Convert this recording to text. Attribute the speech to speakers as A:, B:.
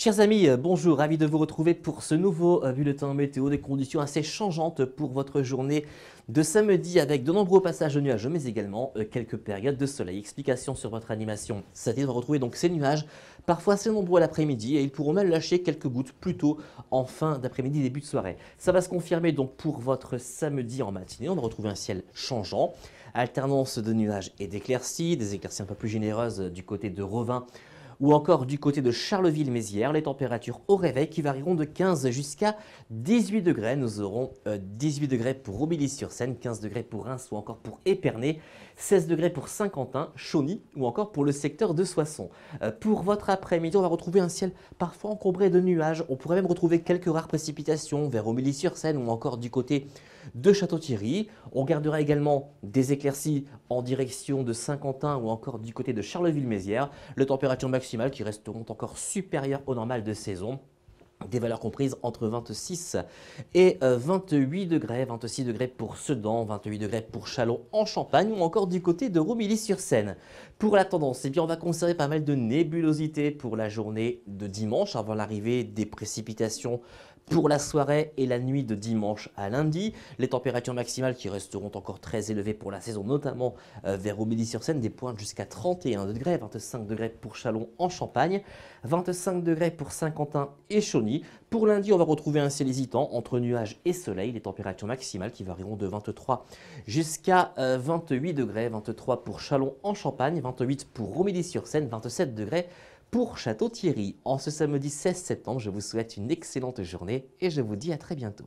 A: Chers amis, euh, bonjour, ravi de vous retrouver pour ce nouveau euh, bulletin météo des conditions assez changeantes pour votre journée de samedi avec de nombreux passages de nuages, mais également euh, quelques périodes de soleil. Explication sur votre animation c'est-à-dire de retrouver donc ces nuages, parfois assez nombreux à l'après-midi et ils pourront même lâcher quelques gouttes plus tôt en fin d'après-midi, début de soirée. Ça va se confirmer donc pour votre samedi en matinée, on va retrouver un ciel changeant, alternance de nuages et d'éclaircies, des éclaircies un peu plus généreuses du côté de Revin, ou encore du côté de Charleville-Mézières, les températures au réveil qui varieront de 15 jusqu'à 18 degrés. Nous aurons 18 euh, degrés pour omélie sur seine 15 degrés pour Reims ou encore pour Épernay, 16 degrés pour Saint-Quentin, Chauny ou encore pour le secteur de Soissons. Euh, pour votre après-midi, on va retrouver un ciel parfois encombré de nuages. On pourrait même retrouver quelques rares précipitations vers omélie sur seine ou encore du côté de Château-Thierry. On gardera également des éclaircies en direction de Saint-Quentin ou encore du côté de Charleville-Mézières. Les température maximale qui resteront encore supérieures au normal de saison des valeurs comprises entre 26 et 28 euh, degrés, 26 degrés pour Sedan, 28 degrés pour Chalon en Champagne ou encore du côté de Romilly-sur-Seine. Pour la tendance, eh bien on va conserver pas mal de nébulosité pour la journée de dimanche avant l'arrivée des précipitations pour la soirée et la nuit de dimanche à lundi, les températures maximales qui resteront encore très élevées pour la saison, notamment euh, vers romilly sur seine des pointes jusqu'à 31 degrés, 25 degrés pour Chalon en Champagne, 25 degrés pour Saint-Quentin et Chauny. Pour lundi, on va retrouver un ciel hésitant entre nuages et soleil, les températures maximales qui varieront de 23 jusqu'à 28 euh, degrés, 23 pour Chalon en Champagne, 28 pour Romilly-sur-Seine, 27 degrés pour Château-Thierry en ce samedi 16 septembre. Je vous souhaite une excellente journée et je vous dis à très bientôt.